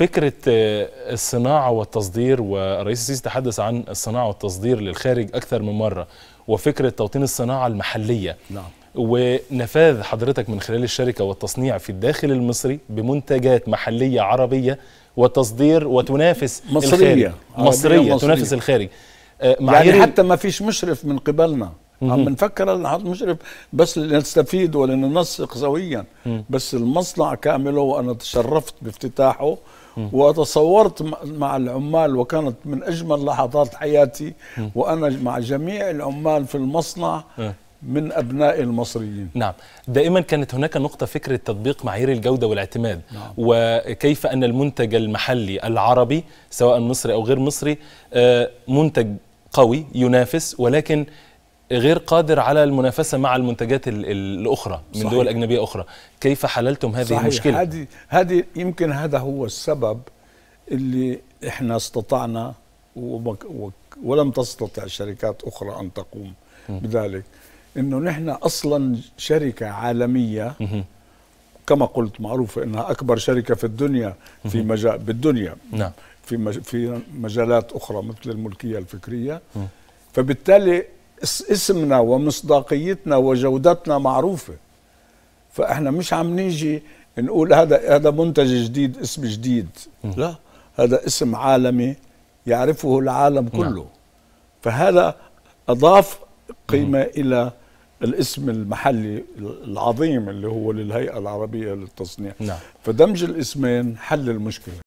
فكرة آه، الصناعة والتصدير والرئيس السيسي تحدث عن الصناعة والتصدير للخارج أكثر من مرة وفكرة توطين الصناعة المحلية نعم. ونفاذ حضرتك من خلال الشركة والتصنيع في الداخل المصري بمنتجات محلية عربية وتصدير وتنافس مصرية الخارج. مصرية, مصرية تنافس الخارج آه، يعني حتى ما فيش مشرف من قبلنا عم بنفكر هلا نحط مشرف بس لنستفيد ولننسق سويا بس المصنع كامله وانا تشرفت بافتتاحه وتصورت مع العمال وكانت من اجمل لحظات حياتي وانا مع جميع العمال في المصنع آه. من ابناء المصريين نعم دائما كانت هناك نقطه فكره تطبيق معايير الجوده والاعتماد نعم. وكيف ان المنتج المحلي العربي سواء مصري او غير مصري آه، منتج قوي ينافس ولكن غير قادر على المنافسه مع المنتجات الاخرى من صحيح. دول اجنبيه اخرى كيف حللتم هذه صحيح. المشكله هذه هذه يمكن هذا هو السبب اللي احنا استطعنا ولم تستطع شركات اخرى ان تقوم م. بذلك انه نحن اصلا شركه عالميه م. كما قلت معروفه انها اكبر شركه في الدنيا في مجال بالدنيا نعم في في مجالات اخرى مثل الملكيه الفكريه م. فبالتالي اسمنا ومصداقيتنا وجودتنا معروفه فاحنا مش عم نيجي نقول هذا هذا منتج جديد اسم جديد لا هذا اسم عالمي يعرفه العالم نعم. كله نعم. فهذا اضاف قيمه الى الاسم المحلي العظيم اللي هو للهيئه العربيه للتصنيع نعم. فدمج الاسمين حل المشكله